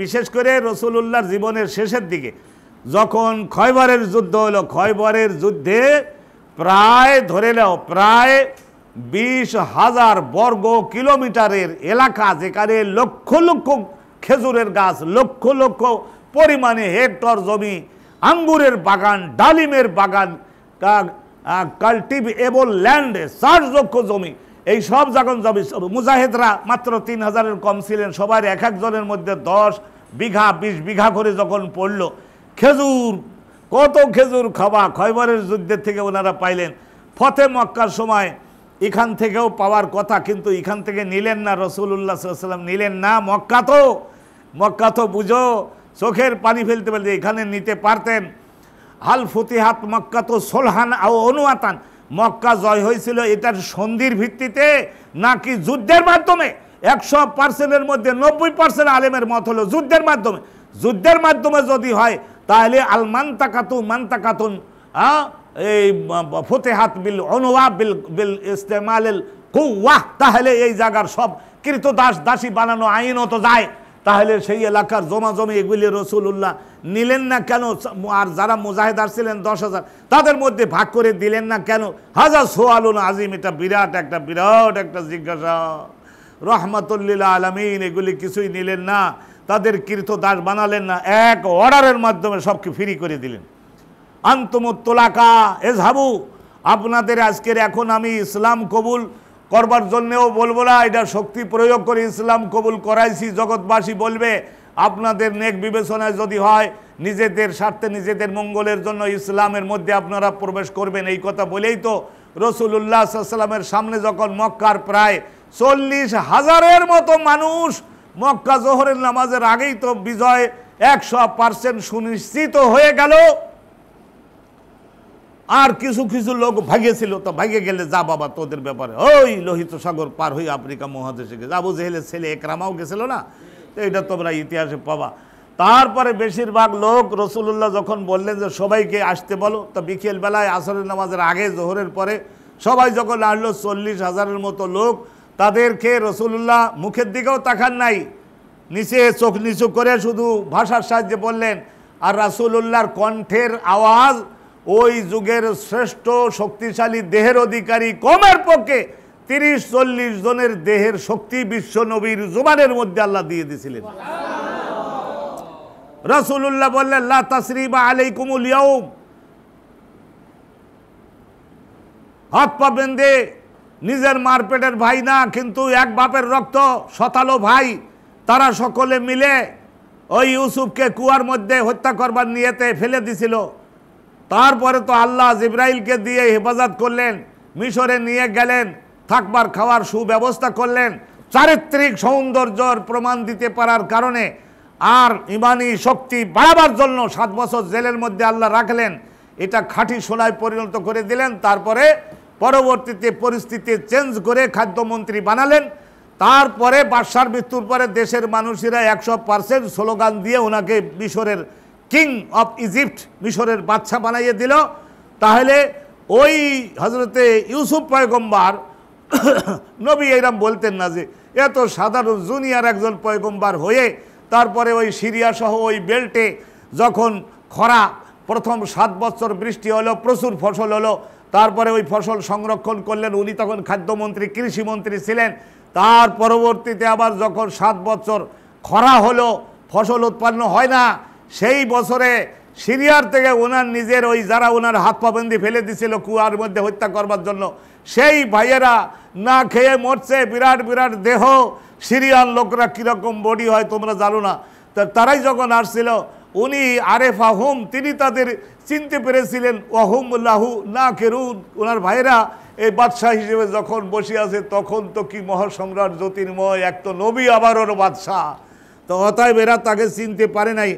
বিশেষ করে রসুলুল্লাহর জীবনের শেষের দিকে যখন খয়বরের যুদ্ধ হলো খয়বরের যুদ্ধে প্রায় ধরে নাও প্রায় বিশ হাজার বর্গ কিলোমিটারের এলাকা যেখানে লক্ষ লক্ষ খেজুরের গাছ লক্ষ লক্ষ পরিমাণে হেক্টর জমি আঙ্গুরের বাগান ডালিমের বাগান কাল্টিভেবল ল্যান্ডে লক্ষ জমি এই সব যখন জমি মুজাহিদরা মাত্র তিন হাজারের কম ছিলেন সবার এক একজনের মধ্যে দশ বিঘা বিশ বিঘা করে যখন পড়ল খেজুর কত খেজুর খাওয়া খয়বরের যুদ্ধের থেকে ওনারা পাইলেন ফতে মক্কার সময় এখান থেকেও পাওয়ার কথা কিন্তু এখান থেকে নিলেন না রসুল্লাহ সাল্লাম নিলেন না মক্কা তো মক্কা তো বুঝো চোখের পানি ফেলতে ফেলতে এখানে নিতে পারতেন হাল ফতিহাত মক্কা তো সোলহান ও অনুয়াতান মক্কা জয় হয়েছিল এটার সন্ধির ভিত্তিতে নাকি যুদ্ধের মাধ্যমে একশো পার্সেন্টের মধ্যে নব্বই পার্সেন্ট আলেমের মত হলো যুদ্ধের মাধ্যমে যুদ্ধের মাধ্যমে যদি হয় তাহলে আল মান্তাকাতু মান্তাকাতুন কাতুন এই ফতেহাত বিল অনুয়া বিল বিল ইস্তেমাল কুয়াহ তাহলে এই জায়গার সব কৃত দাস দাসী বানানো আইনও তো যায় তাহলে সেই এলাকার জমা জমি এগুলি রসুল্লাহ নিলেন না কেন আর যারা মুজাহিদার ছিলেন দশ হাজার তাদের মধ্যে ভাগ করে দিলেন না কেন হাজার সোয়ালুন আজিম এটা বিরাট একটা বিরাট একটা জিজ্ঞাসা রহমাতুল্লিল আলমিন এগুলি কিছুই নিলেন না তাদের কীর্ত দাস বানালেন না এক অর্ডারের মাধ্যমে সবকে ফ্রি করে দিলেন আন্তমুত্তোলাকা এ হাবু আপনাদের আজকের এখন আমি ইসলাম কবুল করবার জন্যেও বলবো না এটা শক্তি প্রয়োগ করে ইসলাম কবুল করাইছি জগৎবাসী বলবে আপনাদের নেক বিবেচনায় যদি হয় নিজেদের স্বার্থে নিজেদের মঙ্গলের জন্য ইসলামের মধ্যে আপনারা প্রবেশ করবেন এই কথা বলেই তো রসুল্লাহ সাল্লামের সামনে যখন মক্কার প্রায় চল্লিশ হাজারের মতো মানুষ মক্কা জোহরের নামাজের আগেই তো বিজয় একশো পার্সেন্ট সুনিশ্চিত হয়ে গেল আর কিছু কিছু লোক ভাগেছিল তো ভাগে গেলে যা বাবা তোদের ব্যাপারে ওই লোহিত সাগর পার হয়ে আফ্রিকা মহাদেশে গেছে আবু জেহেলের ছেলে একরামাও গেছিল না তো এটা তোমরা ইতিহাসে পাবা তারপরে বেশিরভাগ লোক রসুল্লাহ যখন বললেন যে সবাইকে আসতে বলো তা বিকেলবেলায় আসরের নামাজের আগে জোহরের পরে সবাই যখন আসলো চল্লিশ হাজারের মতো লোক তাদেরকে রসুল্লাহ মুখের দিকেও তাকান নাই নিচে চোখ নিচু করে শুধু ভাষার সাহায্যে বললেন আর রাসুলুল্লাহর কণ্ঠের আওয়াজ ওই যুগের শ্রেষ্ঠ শক্তিশালী দেহের অধিকারী কমের পক্ষে তিরিশ চল্লিশ জনের দেহের শক্তি বিশ্ব নবীর জুবানের মধ্যে আল্লাহ দিয়ে দিয়েছিলেন রসুল্লাহ বললেন তসরিবা হাত পা বেঁধে নিজের মারপেটের ভাই না কিন্তু এক বাপের রক্ত শতালো ভাই তারা সকলে মিলে ওই ইউসুফকে কুয়ার মধ্যে হত্যা করবার নিয়েতে ফেলে দিছিল তারপরে তো আল্লাহ ইব্রাহিলকে দিয়ে হেফাজত করলেন মিশরে নিয়ে গেলেন থাকবার খাওয়ার সুব্যবস্থা করলেন চারিত্রিক সৌন্দর্যর প্রমাণ দিতে পারার কারণে আর ইমানি শক্তি বাড়াবার জন্য সাত বছর জেলের মধ্যে আল্লাহ রাখলেন এটা খাঁটি সোনায় পরিণত করে দিলেন তারপরে পরবর্তীতে পরিস্থিতি চেঞ্জ করে খাদ্যমন্ত্রী বানালেন তারপরে বাদশার মৃত্যুর পরে দেশের মানুষেরা একশো পার্সেন্ট স্লোগান দিয়ে ওনাকে মিশরের কিং অফ ইজিপ্ট মিশরের বাচ্চা বানাইয়ে দিল তাহলে ওই হজরতে ইউসুফ পয়গম্বার নবী এরাম বলতেন না যে এত সাধারণ জুনিয়র একজন পয়গম্বার হয়ে তারপরে ওই সিরিয়া সহ ওই বেল্টে যখন খরা প্রথম সাত বছর বৃষ্টি হলো প্রচুর ফসল হলো তারপরে ওই ফসল সংরক্ষণ করলেন উনি তখন খাদ্যমন্ত্রী কৃষিমন্ত্রী ছিলেন তার পরবর্তীতে আবার যখন সাত বছর খরা হলো ফসল উৎপন্ন হয় না সেই বছরে সিরিয়ার থেকে ওনার নিজের ওই যারা ওনার হাত পাবন্দি ফেলে দিছিল কুয়ার মধ্যে হত্যা করবার জন্য সেই ভাইয়েরা না খেয়ে মরছে বিরাট বিরাট দেহ সিরিয়ান লোকরা কীরকম বডি হয় তোমরা জানো না তা তারাই যখন আসছিল উনি আরেফ আহম তিনি তাদের চিনতে পেরেছিলেন লাহু না কেরুন ওনার ভাইরা এই বাদশাহ হিসেবে যখন বসে আছে তখন তো কি মহাসম্রাট জ্যোতির্ময় এক তো নবী ওর বাদশাহ তো অতএব এরা তাকে চিনতে পারে নাই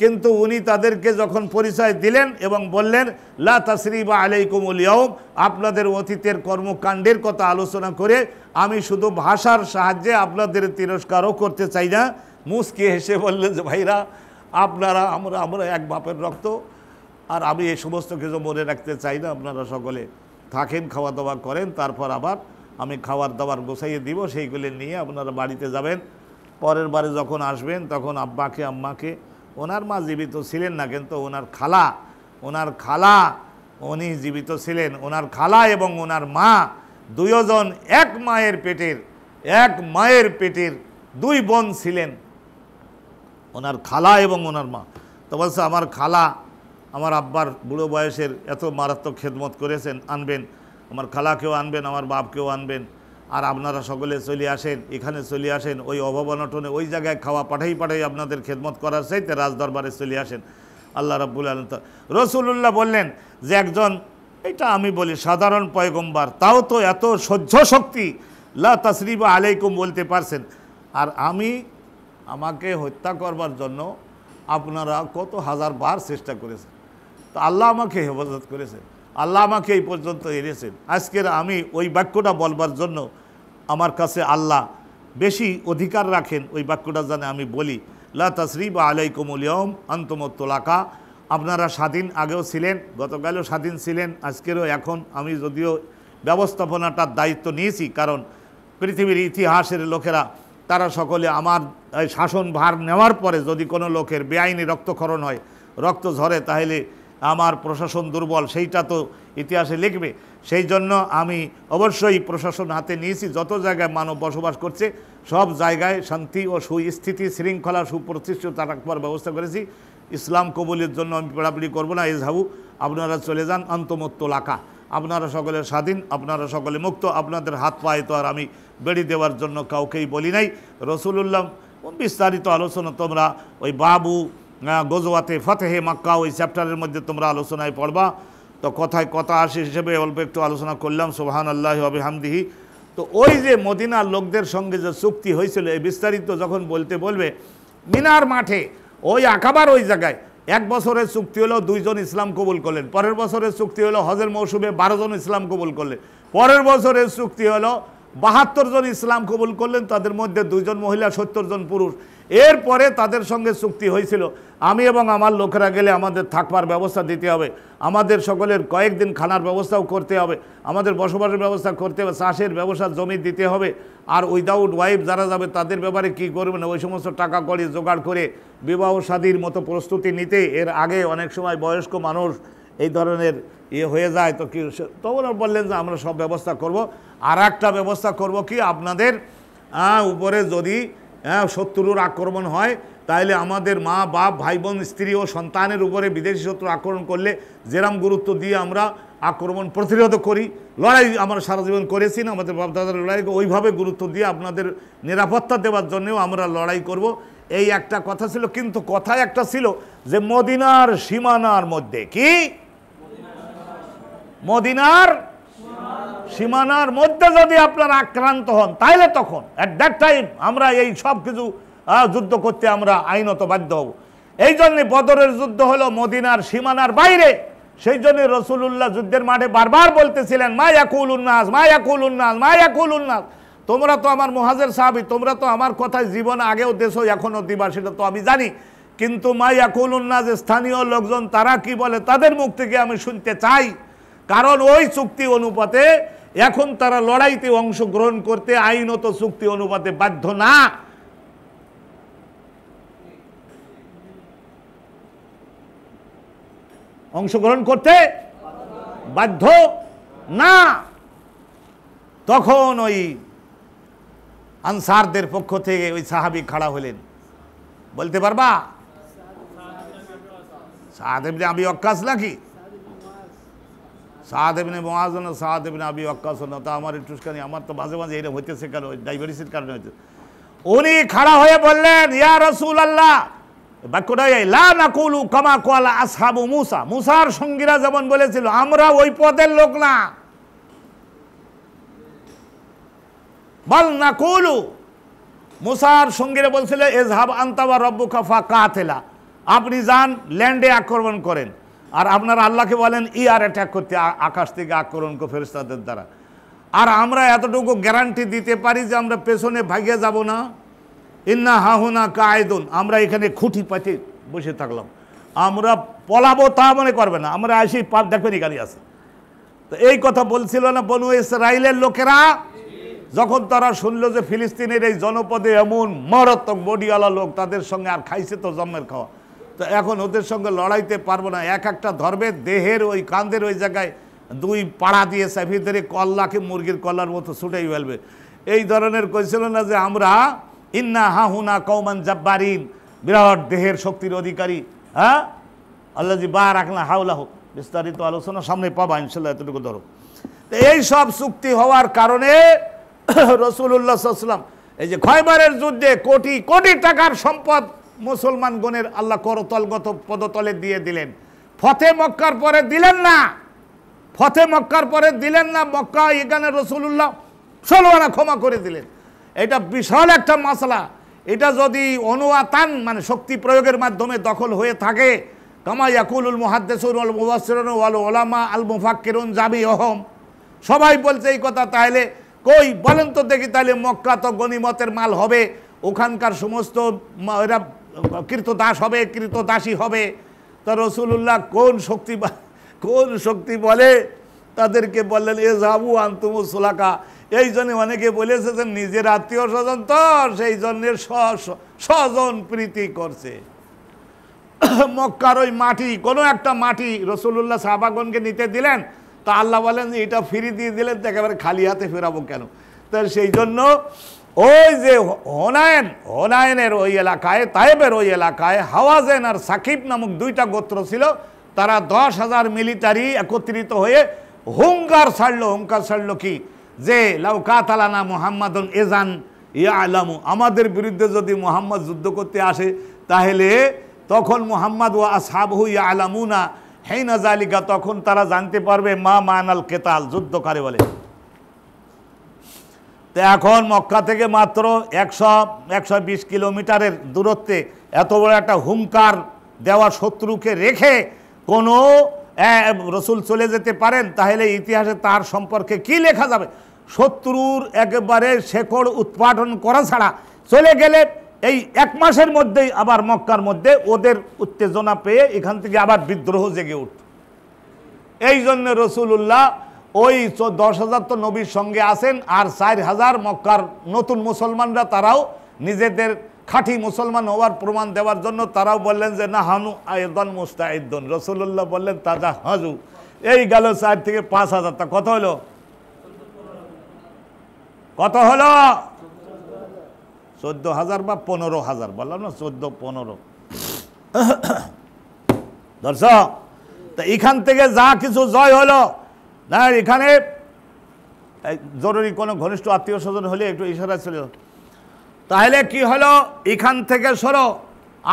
কিন্তু উনি তাদেরকে যখন পরিচয় দিলেন এবং বললেন লা তাসরিবা আলাইকুমুল ইয়ম আপনাদের অতীতের কর্মকাণ্ডের কথা আলোচনা করে আমি শুধু ভাষার সাহায্যে আপনাদের তিরস্কারও করতে চাই না মুসকি হেসে বললেন যে ভাইরা আপনারা আমরা আমরা এক বাপের রক্ত আর আমি এই সমস্ত কিছু মনে রাখতে চাই না আপনারা সকলে থাকেন খাওয়া দাওয়া করেন তারপর আবার আমি খাওয়ার দাবার গোছাইয়ে দিব সেইগুলি নিয়ে আপনারা বাড়িতে যাবেন পরের বারে যখন আসবেন তখন আব্বাকে আম্মাকে ওনার মা জীবিত ছিলেন না কিন্তু ওনার খালা ওনার খালা উনি জীবিত ছিলেন ওনার খালা এবং ওনার মা দুইজন এক মায়ের পেটের এক মায়ের পেটের দুই বোন ছিলেন ওনার খালা এবং ওনার মা তো বলছে আমার খালা আমার আব্বার বুড়ো বয়সের এত মারাত্মক খেদমত করেছেন আনবেন আমার খালাকেও আনবেন আমার বাপকেও আনবেন আর আপনারা সকলে চলে আসেন এখানে চলে আসেন ওই অভাব অনটনে ওই জায়গায় খাওয়া পাঠাই পাঠাই আপনাদের খেদমত করার চাইতে রাজদরবারে চলে আসেন আল্লাহ রব্বুল আলম রসুল্লাহ বললেন যে একজন এটা আমি বলি সাধারণ পয়গম্বার তাও তো এত সহ্য শক্তি লা তাসরিবা আলাইকুম বলতে পারছেন আর আমি আমাকে হত্যা করবার জন্য আপনারা কত হাজার বার চেষ্টা করেছেন তো আল্লাহ আমাকে হেফাজত করেছেন আল্লাহ আমাকে এই পর্যন্ত এনেছেন আজকের আমি ওই বাক্যটা বলবার জন্য আমার কাছে আল্লাহ বেশি অধিকার রাখেন ওই বাক্যটা জানে আমি বলি লা বা আলাই ইয়ম অন্তমত্তলাকা আপনারা স্বাধীন আগেও ছিলেন গতকালও স্বাধীন ছিলেন আজকেরও এখন আমি যদিও ব্যবস্থাপনাটার দায়িত্ব নিয়েছি কারণ পৃথিবীর ইতিহাসের লোকেরা তারা সকলে আমার শাসন ভার নেওয়ার পরে যদি কোনো লোকের বেআইনি রক্তক্ষরণ হয় রক্ত ঝরে তাহলে আমার প্রশাসন দুর্বল সেইটা তো ইতিহাসে লিখবে সেই জন্য আমি অবশ্যই প্রশাসন হাতে নিয়েছি যত জায়গায় মানব বসবাস করছে সব জায়গায় শান্তি ও সুস্থিতি শৃঙ্খলা সুপ্রতিষ্ঠিত রাখবার ব্যবস্থা করেছি ইসলাম কবলের জন্য আমি পেড়াপড়ি করবো না এঝাবু আপনারা চলে যান অন্তমত্ত লাকা আপনারা সকলে স্বাধীন আপনারা সকলে মুক্ত আপনাদের হাত পায়ে তো আর আমি বেড়ি দেওয়ার জন্য কাউকেই বলি নাই রসুল উল্লাম বিস্তারিত আলোচনা তোমরা ওই বাবু গজওয়াতে ফতেহে মাক্কা ওই চ্যাপ্টারের মধ্যে তোমরা আলোচনায় পড়বা তো কথায় কথা আসে হিসেবে অল্প একটু আলোচনা করলাম সোহান আল্লাহ হবে হামদিহি তো ওই যে মদিনার লোকদের সঙ্গে যে চুক্তি হয়েছিল এই বিস্তারিত যখন বলতে বলবে মিনার মাঠে ওই আঁকাবার ওই জায়গায় এক বছরের চুক্তি হলো দুইজন ইসলাম কবুল করলেন পরের বছরের চুক্তি হলো হজের মৌসুমে বারোজন ইসলাম কবুল করলেন পরের বছরের চুক্তি হলো বাহাত্তর জন ইসলাম কবুল করলেন তাদের মধ্যে দুজন মহিলা সত্তর জন পুরুষ এরপরে তাদের সঙ্গে চুক্তি হয়েছিল আমি এবং আমার লোকেরা গেলে আমাদের থাকবার ব্যবস্থা দিতে হবে আমাদের সকলের কয়েকদিন খানার ব্যবস্থাও করতে হবে আমাদের বসবাসের ব্যবস্থা করতে হবে চাষের ব্যবসা জমি দিতে হবে আর উইদাউট ওয়াইফ যারা যাবে তাদের ব্যাপারে কি করবেন ওই সমস্ত টাকা করে জোগাড় করে বিবাহ সাদীর মতো প্রস্তুতি নিতে এর আগে অনেক সময় বয়স্ক মানুষ এই ধরনের ইয়ে হয়ে যায় তো কি তখন বললেন যে আমরা সব ব্যবস্থা করব আর একটা ব্যবস্থা করব কি আপনাদের উপরে যদি শত্রুর আক্রমণ হয় তাহলে আমাদের মা বাপ ভাই বোন স্ত্রী ও সন্তানের উপরে বিদেশি শত্রু আক্রমণ করলে যেরাম গুরুত্ব দিয়ে আমরা আক্রমণ প্রতিরোধ করি লড়াই আমরা সারা জীবন করেছি না আমাদের বাপদাদার লড়াই ওইভাবে গুরুত্ব দিয়ে আপনাদের নিরাপত্তা দেওয়ার জন্যেও আমরা লড়াই করব এই একটা কথা ছিল কিন্তু কথা একটা ছিল যে মদিনার সীমানার মধ্যে কি মদিনার সীমানার মধ্যে যদি আপনারা আক্রান্ত হন তাহলে তখন অ্যাট দ্যাট টাইম আমরা এই সব কিছু যুদ্ধ করতে আমরা আইনত বাধ্য হব এই জন্যে বদরের যুদ্ধ হলো মদিনার সীমানার বাইরে সেই জন্যে রসুলুল্লাহ যুদ্ধের মাঠে বারবার বলতেছিলেন মা ইয়াকুল উন্নাস মা ইয়াকুল উন্নাস মা ইয়াকুল উন্নাস তোমরা তো আমার মহাজের সাহাবি তোমরা তো আমার কথায় জীবন আগেও দেশও এখনও দিবা সেটা তো আমি জানি কিন্তু মা ইয়াকুল উন্নাস স্থানীয় লোকজন তারা কি বলে তাদের মুখ থেকে আমি শুনতে চাই কারণ ওই চুক্তি অনুপাতে এখন তারা লড়াইতে অংশগ্রহণ করতে আইনত চুক্তি অনুপাতে বাধ্য না অংশগ্রহণ করতে বাধ্য না তখন ওই আনসারদের পক্ষ থেকে ওই সাহাবি খাড়া হলেন বলতে পারবা সাহাদেব আমি অক্কাশ নাকি সাহাদেবিনে মহাজন সাহাদেবিনে আবি অক্কাসন তা আমার একটুখানি আমার তো মাঝে মাঝে এটা হইতেছে কারণ ডায়াবেটিসের কারণে হইতে উনি খাড়া হয়ে বললেন ইয়া রসুল আল্লাহ বাক্যটাই লা নাকুলু কামা কোয়ালা আসহাবু মুসা মুসার সঙ্গীরা যেমন বলেছিল আমরা ওই পদের লোক না বল কুলু মুসার সঙ্গীরা বলছিল এজহাব আন্তাবা রব্বুকা ফা কাতেলা আপনি যান ল্যান্ডে আক্রমণ করেন আর আপনারা আল্লাহকে বলেন ই আর অ্যাট্যাক করতে আকাশ থেকে আক্রমণ কো ফেরিস্তাদের দ্বারা আর আমরা এতটুকু গ্যারান্টি দিতে পারি যে আমরা পেছনে ভাগিয়ে যাব না ইন্না হাহুনা কায়দুন আমরা এখানে খুঁটি পাতে বসে থাকলাম আমরা পলাবো তা মনে করবে না আমরা আসি পাপ দেখবেন এখানে আছে তো এই কথা বলছিল না বনু ইসরায়েলের লোকেরা যখন তারা শুনলো যে ফিলিস্তিনের এই জনপদে এমন মারাত্মক বডিওয়ালা লোক তাদের সঙ্গে আর খাইছে তো জন্মের খাওয়া তো এখন ওদের সঙ্গে লড়াইতে পারবো না এক একটা ধর্মের দেহের ওই কান্দের ওই জায়গায় দুই পাড়া দিয়ে ভিতরে কল্লাকে মুরগির কল্লার মতো ছুটেই ফেলবে এই ধরনের কইছিল না যে আমরা ইন্না হাহুনা কৌমান জব্বারিন বিরাট দেহের শক্তির অধিকারী হ্যাঁ আল্লাহ জি বা রাখলাম হাউলাহ বিস্তারিত আলোচনা সামনে পাবা ইনশাল্লাহ এতটুকু ধরো এই সব চুক্তি হওয়ার কারণে রসুল্লাহ আসলাম এই যে খয়বারের যুদ্ধে কোটি কোটি টাকার সম্পদ মুসলমানগণের আল্লাহ করতলগত পদতলে দিয়ে দিলেন ফতে মক্কার পরে দিলেন না ফতে মক্কার পরে দিলেন না মক্কা এখানে রসুল্লাহ ষোলোয়ানা ক্ষমা করে দিলেন এটা বিশাল একটা মশলা এটা যদি অনুয়াতান মানে শক্তি প্রয়োগের মাধ্যমে দখল হয়ে থাকে কামা ইয়াকুলুল মুহাদ্দেসুর আল মুবাসিরুন ওয়াল ওলামা আল মুফাক্কিরুন জামি অহম সবাই বলছে এই কথা তাহলে কই বলেন তো দেখি তাহলে মক্কা তো গনিমতের মাল হবে ওখানকার সমস্ত এরা কৃতদাস হবে কৃতদাসী হবে তা রসুল্লাহ কোন শক্তি কোন শক্তি বলে তাদেরকে বললেন এ যাবু আন্তুম সোলাকা এই জন্যে অনেকে বলেছে যে নিজের আত্মীয় স্বজন তো সেই জন্যের স্বজন প্রীতি করছে মক্কার ওই মাটি কোনো একটা মাটি রসুল্লাহ সাহাবাগনকে নিতে দিলেন তা আল্লাহ বলেন যে এটা ফিরি দিয়ে দিলেন তো একেবারে খালি হাতে ফেরাবো কেন তার সেই জন্য ওই যে হনায়ন হনায়নের ওই এলাকায় তায়েবের ওই এলাকায় হাওয়াজেন আর সাকিব নামক দুইটা গোত্র ছিল তারা দশ হাজার মিলিটারি একত্রিত হয়ে হুঙ্কার ছাড়লো হুঙ্কার ছাড়লো কি যে লাউকাতালানা মোহাম্মদ এজান ইয়া আলামু আমাদের বিরুদ্ধে যদি মোহাম্মদ যুদ্ধ করতে আসে তাহলে তখন মোহাম্মদ ও আসহাবহু ইয়া আলামু না হেইনা জালিকা তখন তারা জানতে পারবে মা মানাল কেতাল যুদ্ধ কারে বলে তো এখন মক্কা থেকে মাত্র একশো একশো বিশ কিলোমিটারের দূরত্বে এত বড় একটা হুঙ্কার দেওয়া শত্রুকে রেখে কোনো রসুল চলে যেতে পারেন তাহলে ইতিহাসে তার সম্পর্কে কি লেখা যাবে শত্রুর একেবারে শেকড় উৎপাদন করা ছাড়া চলে গেলে এই এক মাসের মধ্যেই আবার মক্কার মধ্যে ওদের উত্তেজনা পেয়ে এখান থেকে আবার বিদ্রোহ জেগে উঠত এই জন্য রসুল্লাহ ওই দশ হাজার তো নবীর সঙ্গে আসেন আর চার হাজার মক্কার নতুন মুসলমানরা তারাও নিজেদের খাঁটি মুসলমান হওয়ার প্রমাণ দেওয়ার জন্য তারাও বললেন যে না হানু আয়দন মুস্তাহিদ্দন রসুল্লাহ বললেন তাজা হাজু এই গেল চার থেকে পাঁচ হাজার তা কত হলো কত হলো চোদ্দ হাজার বা পনেরো হাজার বললাম না চোদ্দ পনেরো দর্শক তা এখান থেকে যা কিছু জয় হলো না এখানে জরুরি কোনো ঘনিষ্ঠ আত্মীয় স্বজন হলে একটু ইশারা ছিল তাহলে কি হলো এখান থেকে সরো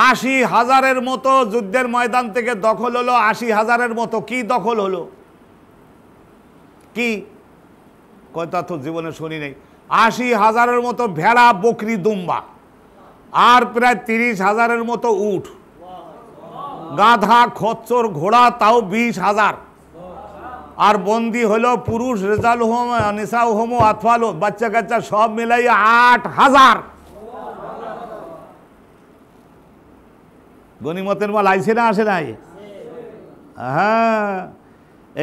আশি হাজারের মতো যুদ্ধের ময়দান থেকে দখল হলো আশি হাজারের মতো কি দখল হলো কি কথা তো জীবনে শুনি নেই আশি হাজারের মতো ভেড়া বকরি দুম্বা আর প্রায় তিরিশ হাজারের মতো উঠ গাধা খচ্চর ঘোড়া তাও বিশ হাজার আর বন্দি হলো পুরুষ রেজাল হোম নিসা হোম আথওয়াল বাচ্চা কাচ্চা সব মিলাই আট হাজার গণিমতের মাল আইসে না আসে নাই হ্যাঁ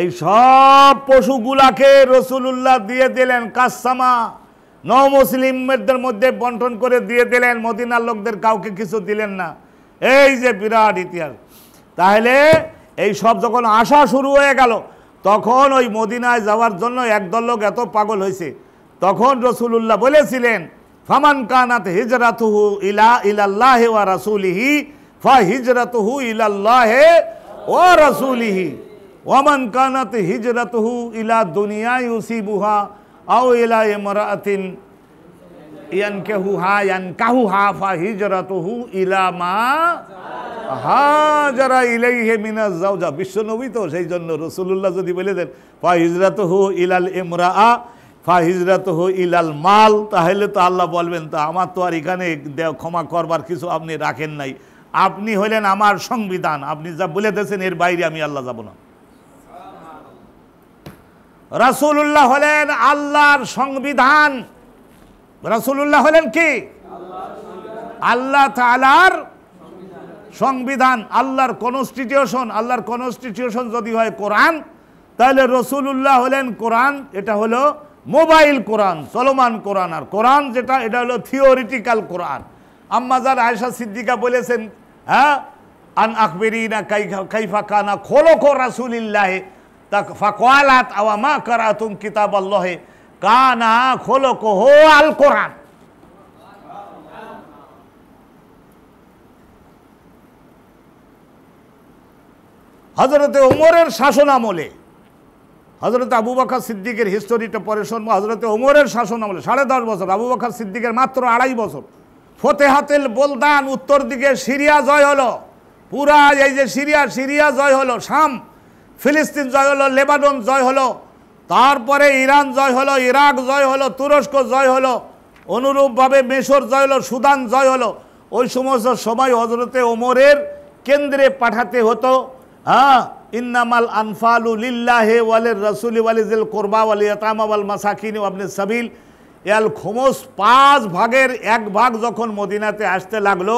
এই সব পশুগুলাকে রসুলুল্লাহ দিয়ে দিলেন কাসামা ন মুসলিমদের মধ্যে বন্টন করে দিয়ে দিলেন মদিনার লোকদের কাউকে কিছু দিলেন না এই যে বিরাট ইতিহাস তাহলে এই সব যখন আসা শুরু হয়ে গেল তখন ওই মদিনায় যাওয়ার জন্য একদল লোক এত পাগল হয়েছে তখন রসুলুল্লাহ বলেছিলেন ফামান কানাত হিজরাতুহু ইলা ইলাল্লাহ ওয়া রাসূলিহি ফা হিজরাতুহু ইলাল্লাহ ওয়া রাসূলিহি ওয়ামান কানাত হিজরাতুহু ইলা দুনিয়া ইউসিবুহা আও ইলা ইমরাআতিন হা হা ফা মা হা তো সেই জন্য যদি বলে দেন ফা ইলাল আ ফা ইলাল মাল তাহলে তো আল্লাহ বলবেন তা আমার তো আর এখানে ক্ষমা করবার কিছু আপনি রাখেন নাই আপনি হলেন আমার সংবিধান আপনি যা বলে দিয়েছেন এর বাইরে আমি আল্লাহ যাব না রাসুল্লাহ হলেন আল্লাহর সংবিধান রসুল্লাহ হলেন কি আল্লাহ তালার সংবিধান আল্লাহর কনস্টিটিউশন আল্লাহর কনস্টিটিউশন যদি হয় কোরআন তাহলে রসুলুল্লাহ হলেন কোরআন এটা হলো মোবাইল কোরআন চলমান কোরআন আর কোরআন যেটা এটা হলো থিওরিটিক্যাল কোরআন আম্মাজার আয়সা সিদ্দিকা বলেছেন হ্যাঁ আন না কাইফা কানা খো রাসুলিল্লাহে তা ফাকালাত আওয়ামা মা কারাতুম কিতাব আল্লাহে কানা খোল কোহো আল কোরআন হজরতে ওমরের শাসন আমলে হজরত আবু বাকর সিদ্দিকের হিস্টোরিটা পরে শুনবো হজরতে ওমরের শাসন আমলে সাড়ে দশ বছর আবু বাকর সিদ্দিকের মাত্র আড়াই বছর ফতেহাতেল বলদান উত্তর দিকে সিরিয়া জয় হলো পুরা এই যে সিরিয়া সিরিয়া জয় হলো শাম ফিলিস্তিন জয় হলো লেবানন জয় হলো তারপরে ইরান জয় হলো ইরাক জয় হলো তুরস্ক জয় হলো অনুরূপভাবে মেশর জয় হলো সুদান জয় হলো ওই সমস্ত সময় হজরতে ওমরের কেন্দ্রে পাঠাতে হতো হ্যাঁ ইন্নামাল আনফালু লিল্লাহে ওয়ালের রসুলি ওয়ালিজেল কোরবা ওয়ালি ইতামা ওয়াল মাসাকিন আপনি সাবিল এল খোমস পাঁচ ভাগের এক ভাগ যখন মদিনাতে আসতে লাগলো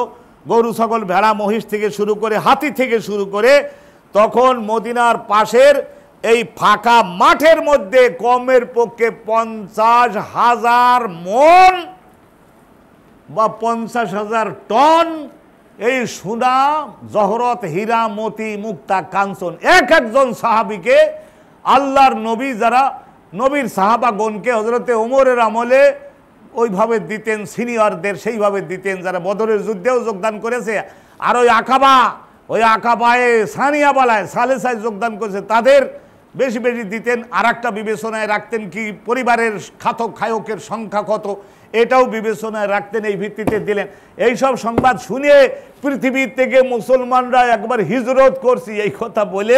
গরু সকল ভেড়া মহিষ থেকে শুরু করে হাতি থেকে শুরু করে তখন মদিনার পাশের এই ফাঁকা মাঠের মধ্যে কমের পক্ষে পঞ্চাশ হাজার মন বা পঞ্চাশ হাজার টন এই সোনা জহরত হীরা মতি মুক্তা কাঞ্চন এক একজন সাহাবিকে আল্লাহর নবী যারা নবীর সাহাবাগণকে হজরতে ওমরের আমলে ওইভাবে দিতেন সিনিয়রদের সেইভাবে দিতেন যারা বদরের যুদ্ধেও যোগদান করেছে আর ওই আঁকাবা ওই আকাবায়ে সানিয়াবালায় সালেসায় যোগদান করেছে তাদের বেশি বেশি দিতেন আর বিবেচনায় রাখতেন কি পরিবারের খাতক খায়কের সংখ্যা কত এটাও বিবেচনায় রাখতেন এই ভিত্তিতে দিলেন এই সব সংবাদ শুনে পৃথিবী থেকে মুসলমানরা একবার হিজরত করছি এই কথা বলে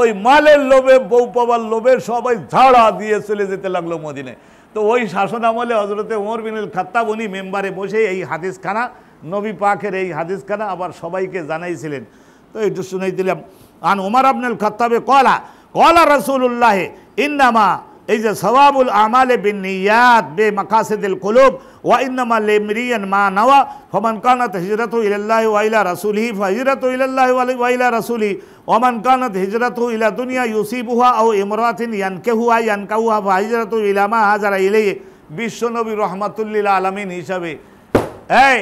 ওই মালের লোভে বউ পাবার লোভে সবাই ঝাড়া দিয়ে চলে যেতে লাগলো মদিনে তো ওই শাসন আমলে হজরতে ওমর বিনুল খাত্তাব উনি মেম্বারে বসে এই হাদিসখানা নবী পাখের এই হাদিসখানা আবার সবাইকে জানাইছিলেন তো একটু শুনে দিলাম আন ওমর আবনুল খাত্তাবে কলা কলা রসুল্লাহ ইন্নামা এই যে সবাবুল আমালে বিন বে মাকাসেদুল কুলুব ওয়া ইন্নামা লিমরিয়ান মা নওয়া ফমান কানাত হিজরাতু ইলাল্লাহি ওয়া ইলা রাসূলিহি ফাহিজরাতু ইলাল্লাহি ওয়া ইলা রাসূলিহি ওয়া মান কানাত হিজরাতু ইলা দুনিয়া ইউসিবুহা আও ইমরাতিন ইয়ানকাহুহা ইয়ানকাহুহা ফাহিজরাতু ইলা মা হাজারা ইলাইহি বিশ্বনবী রহমাতুল্লিল আলামিন হিসাবে এই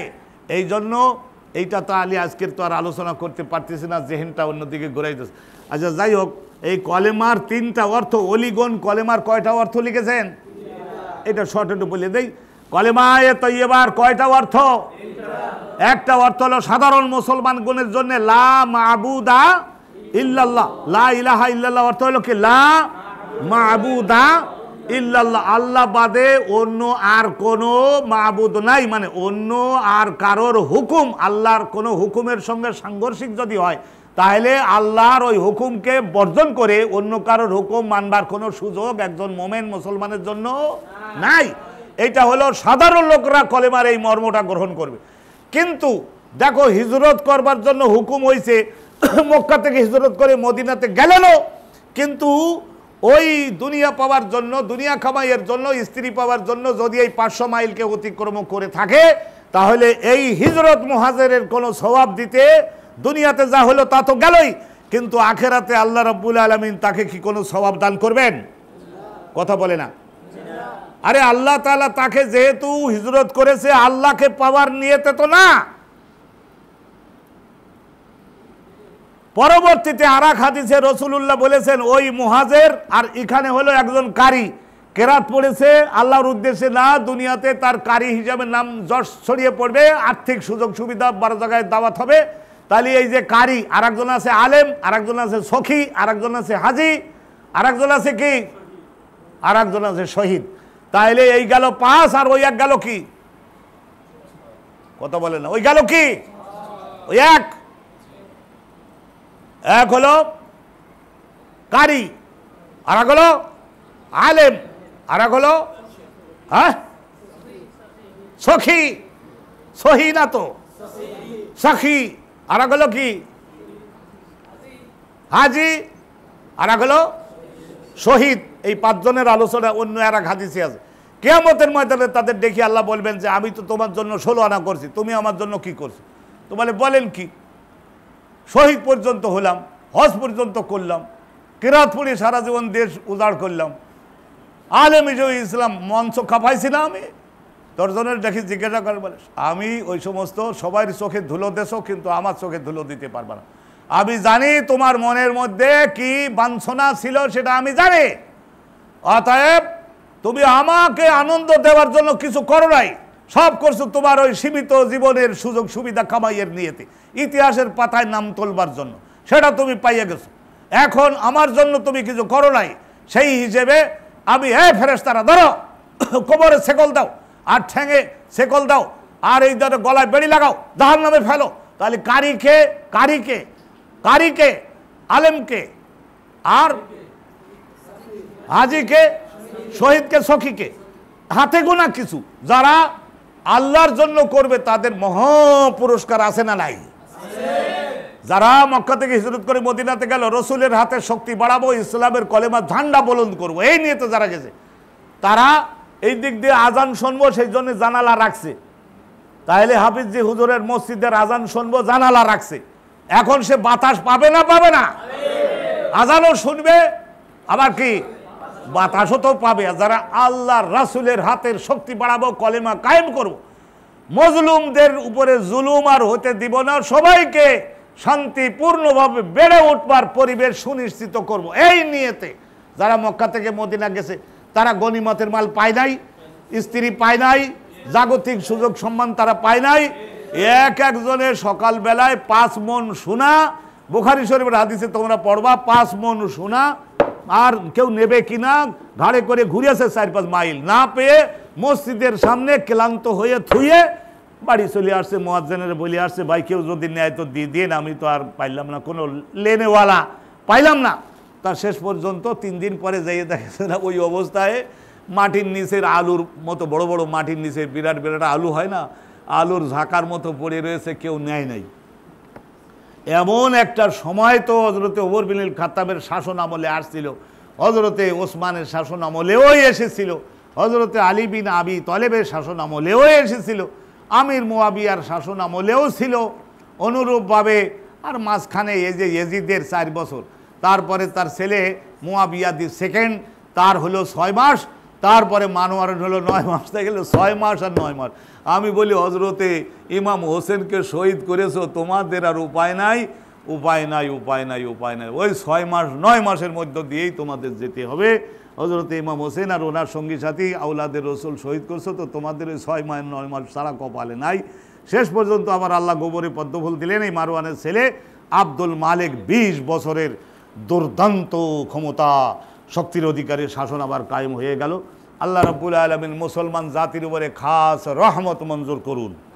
এই জন্য এইটা তো আলী আজকের তো আর আলোচনা করতে পারতেছি না জেহেনটা অন্যদিকে ঘুরাইতেছে আচ্ছা যাই হোক এই কলেমার তিনটা অর্থ অলিগন কলেমার কয়টা অর্থ লিখেছেন এটা শর্ট একটু বলে দেই কলেমায় এবার কয়টা অর্থ একটা অর্থ হলো সাধারণ মুসলমান গুণের জন্য লা মাবুদা ইল্লাল্লাহ লা ইলাহা ইল্লাল্লাহ অর্থ হলো কি লা মাবুদা ইল্লাল্লাহ আল্লাহ বাদে অন্য আর কোনো মাবুদ নাই মানে অন্য আর কারোর হুকুম আল্লাহর কোনো হুকুমের সঙ্গে সাংঘর্ষিক যদি হয় তাহলে আল্লাহর ওই হুকুমকে বর্জন করে অন্য কারোর হুকুম মানবার কোনো সুযোগ একজন মোমেন মুসলমানের জন্য নাই এটা হলো সাধারণ লোকরা কলেমার এই মর্মটা গ্রহণ করবে কিন্তু দেখো হিজরত করবার জন্য হুকুম হয়েছে মক্কা থেকে হিজরত করে মদিনাতে গেলেন কিন্তু ওই দুনিয়া পাওয়ার জন্য দুনিয়া খামাইয়ের জন্য স্ত্রী পাওয়ার জন্য যদি এই পাঁচশো মাইলকে অতিক্রম করে থাকে তাহলে এই হিজরত মহাজের কোনো স্বভাব দিতে দুনিয়াতে যা হলো তা তো গেলই কিন্তু আখেরাতে আল্লাহ রব্বুল আলমিন তাকে কি কোনো স্বভাব দান করবেন কথা বলে না আরে আল্লাহ তালা তাকে যেহেতু হিজরত করেছে আল্লাহকে পাওয়ার নিয়েতে তো না পরবর্তীতে আরাক হাদিসে রসুলুল্লাহ বলেছেন ওই মহাজের আর এখানে হলো একজন কারি কেরাত পড়েছে আল্লাহর উদ্দেশ্যে না দুনিয়াতে তার কারি হিসাবে নাম যশ ছড়িয়ে পড়বে আর্থিক সুযোগ সুবিধা বারো জায়গায় দাওয়াত হবে তাহলে এই যে কারি আর একজন আছে আলেম আর একজন আছে সখি আর একজন আছে হাজি আর একজন আছে কি আর একজন আছে শহীদ তাহলে এই গেল পাঁচ আর ওই এক গেল কি কথা বলে না ওই গেল কি ওই এক এক হলো কারি আর এক হলো আলেম আর এক হলো হ্যাঁ সখি সহি না তো সখী আর হলো কি হাজি আর হলো শহীদ এই পাঁচজনের আলোচনা অন্য আর এক হাদিসে আছে কেয়ামতের ময়দানে তাদের দেখি আল্লাহ বলবেন যে আমি তো তোমার জন্য ষোলো আনা করছি তুমি আমার জন্য কি করছো তো বলে বলেন কি শহীদ পর্যন্ত হলাম হজ পর্যন্ত করলাম কেরাত সারা জীবন দেশ উজাড় করলাম আলেম ইসলাম মঞ্চ না আমি দশজনের দেখি জিজ্ঞাসা করে বলে আমি ওই সমস্ত সবাই চোখে ধুলো দেশও কিন্তু আমার চোখে ধুলো দিতে পারবে না আমি জানি তোমার মনের মধ্যে কি বাঞ্ছনা ছিল সেটা আমি জানি অতএব তুমি আমাকে আনন্দ দেওয়ার জন্য কিছু করো নাই সব করছো তোমার ওই সীমিত জীবনের সুযোগ সুবিধা কামাইয়ের নিয়েতে ইতিহাসের পাতায় নাম তোলবার জন্য সেটা তুমি পাইয়ে গেছো এখন আমার জন্য তুমি কিছু করো নাই সেই হিসেবে আমি হ্যাঁ ফেরেস তারা ধরো কোমরে সেকল দাও আর ঠেঙে সেকল দাও আর এই দাদা গলায় বেড়ি লাগাও দাহার নামে ফেলো তাহলে কারিকে কারিকে কারিকে আলেমকে আর হাজিকে শহীদকে সখীকে হাতে গোনা কিছু যারা আল্লাহর জন্য করবে তাদের মহা পুরস্কার আছে না নাই যারা মক্কা থেকে হিজরত করে মদিনাতে গেল রসুলের হাতে শক্তি বাড়াবো ইসলামের কলেমা ঝান্ডা বলন্দ করবো এই নিয়ে তো যারা গেছে তারা এই দিক দিয়ে আজান শুনবো সেই জন্য জানালা রাখছে তাহলে হাফিজ জি হুজুরের মসজিদের আজান শুনবো জানালা রাখছে এখন সে বাতাস পাবে না পাবে না আজানও শুনবে আবার কি বাতাসও তো পাবে যারা আল্লাহ রাসুলের হাতের শক্তি বাড়াবো কলেমা কায়েম করব। মজলুমদের উপরে জুলুম আর হতে দিব না সবাইকে শান্তিপূর্ণভাবে বেড়ে উঠবার পরিবেশ সুনিশ্চিত করব। এই নিয়েতে যারা মক্কা থেকে মদিনা গেছে তারা গণিমতের মাল পায় নাই স্ত্রী পায় নাই জাগতিক সুযোগ সম্মান তারা পায় নাই এক একজনের সকালবেলায় পাঁচ মন শোনা বোখারি শরীফের হাদিসে তোমরা পড়বা পাঁচ মন শোনা আর কেউ নেবে কিনা ঘাড়ে করে ঘুরে আসে চার পাঁচ মাইল না পেয়ে মসজিদের সামনে ক্লান্ত হয়ে থুয়ে বাড়ি চলে আসছে মোয়াজ্জেনের বলে আসছে ভাই কেউ যদি ন্যায় তো দিয়ে দিন আমি তো আর পাইলাম না কোনো লেনেওয়ালা পাইলাম না তা শেষ পর্যন্ত তিন দিন পরে যাইয়ে দেখেছে না ওই অবস্থায় মাটির নিচের আলুর মতো বড় বড় মাটির নিচে বিরাট বিরাট আলু হয় না আলুর ঝাঁকার মতো পড়ে রয়েছে কেউ নেয় নাই এমন একটা সময় তো হজরতে ওবর বিনিল খাতাবের শাসন আমলে আসছিল হজরতে ওসমানের শাসন আমলেও এসেছিল হজরতে আলী বিন আবি তলেবের শাসন আমলেও এসেছিল আমির মোয়াবিয়ার শাসন আমলেও ছিল অনুরূপভাবে আর মাঝখানে এই যে এজিদের চার বছর তারপরে তার ছেলে মোয়াবিয়াদি সেকেন্ড তার হলো ছয় মাস তারপরে মানোয়ার হলো নয় মাস তাই গেল ছয় মাস আর নয় মাস আমি বলি হজরতে ইমাম হোসেনকে শহীদ করেছো তোমাদের আর উপায় নাই উপায় নাই উপায় নাই উপায় নাই ওই ছয় মাস নয় মাসের মধ্য দিয়েই তোমাদের যেতে হবে হজরতে ইমাম হোসেন আর ওনার সঙ্গী সাথী আউলাদের রসুল শহীদ করছো তো তোমাদের ওই ছয় মাস নয় মাস সারা কপালে নাই শেষ পর্যন্ত আমার আল্লাহ গোবরে পদ্মফুল দিলেন এই মারোয়ানের ছেলে আব্দুল মালিক ২০ বছরের দুর্দান্ত ক্ষমতা শক্তির অধিকারের শাসন আবার কায়েম হয়ে গেল আল্লাহ রব্বুল আলমিন মুসলমান জাতির উপরে খাস রহমত মঞ্জুর করুন